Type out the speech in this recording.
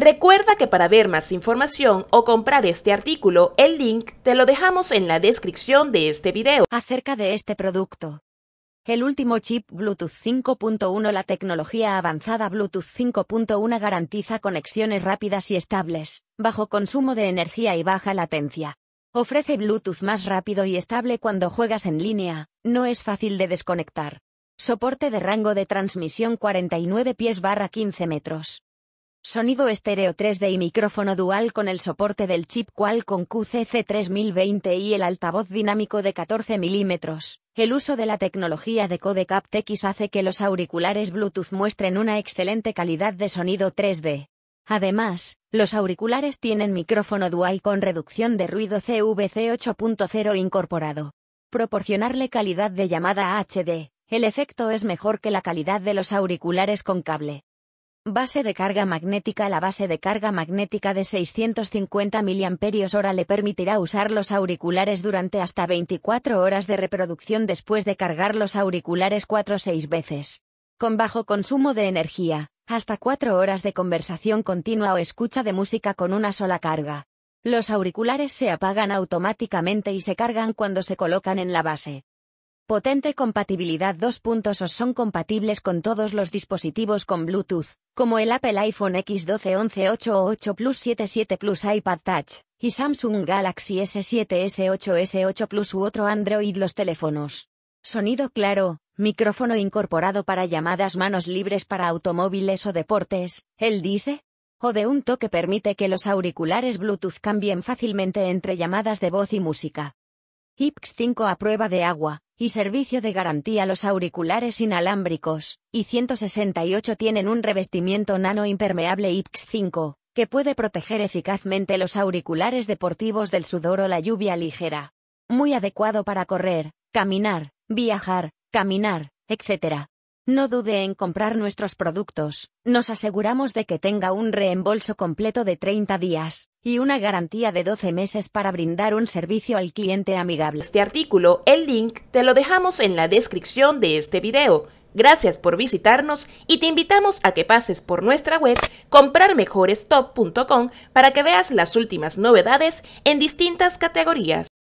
Recuerda que para ver más información o comprar este artículo, el link te lo dejamos en la descripción de este video. Acerca de este producto. El último chip Bluetooth 5.1 La tecnología avanzada Bluetooth 5.1 garantiza conexiones rápidas y estables, bajo consumo de energía y baja latencia. Ofrece Bluetooth más rápido y estable cuando juegas en línea, no es fácil de desconectar. Soporte de rango de transmisión 49 pies barra 15 metros sonido estéreo 3D y micrófono dual con el soporte del chip Qualcomm QCC3020 y el altavoz dinámico de 14 milímetros. El uso de la tecnología de codec aptX hace que los auriculares Bluetooth muestren una excelente calidad de sonido 3D. Además, los auriculares tienen micrófono dual con reducción de ruido CVC 8.0 incorporado. Proporcionarle calidad de llamada HD, el efecto es mejor que la calidad de los auriculares con cable. Base de carga magnética La base de carga magnética de 650 mAh le permitirá usar los auriculares durante hasta 24 horas de reproducción después de cargar los auriculares 4 o 6 veces. Con bajo consumo de energía, hasta 4 horas de conversación continua o escucha de música con una sola carga. Los auriculares se apagan automáticamente y se cargan cuando se colocan en la base. Potente compatibilidad 2.0 son compatibles con todos los dispositivos con Bluetooth, como el Apple iPhone X12 11 8 o 8 Plus 7 7 Plus iPad Touch, y Samsung Galaxy S7 S8 S8 Plus u otro Android los teléfonos. Sonido claro, micrófono incorporado para llamadas manos libres para automóviles o deportes, el dice, o de un toque permite que los auriculares Bluetooth cambien fácilmente entre llamadas de voz y música. IPX 5 a prueba de agua, y servicio de garantía los auriculares inalámbricos, y 168 tienen un revestimiento nano impermeable IPX5, que puede proteger eficazmente los auriculares deportivos del sudor o la lluvia ligera. Muy adecuado para correr, caminar, viajar, caminar, etc. No dude en comprar nuestros productos, nos aseguramos de que tenga un reembolso completo de 30 días y una garantía de 12 meses para brindar un servicio al cliente amigable. Este artículo, el link, te lo dejamos en la descripción de este video. Gracias por visitarnos y te invitamos a que pases por nuestra web comprarmejorestop.com para que veas las últimas novedades en distintas categorías.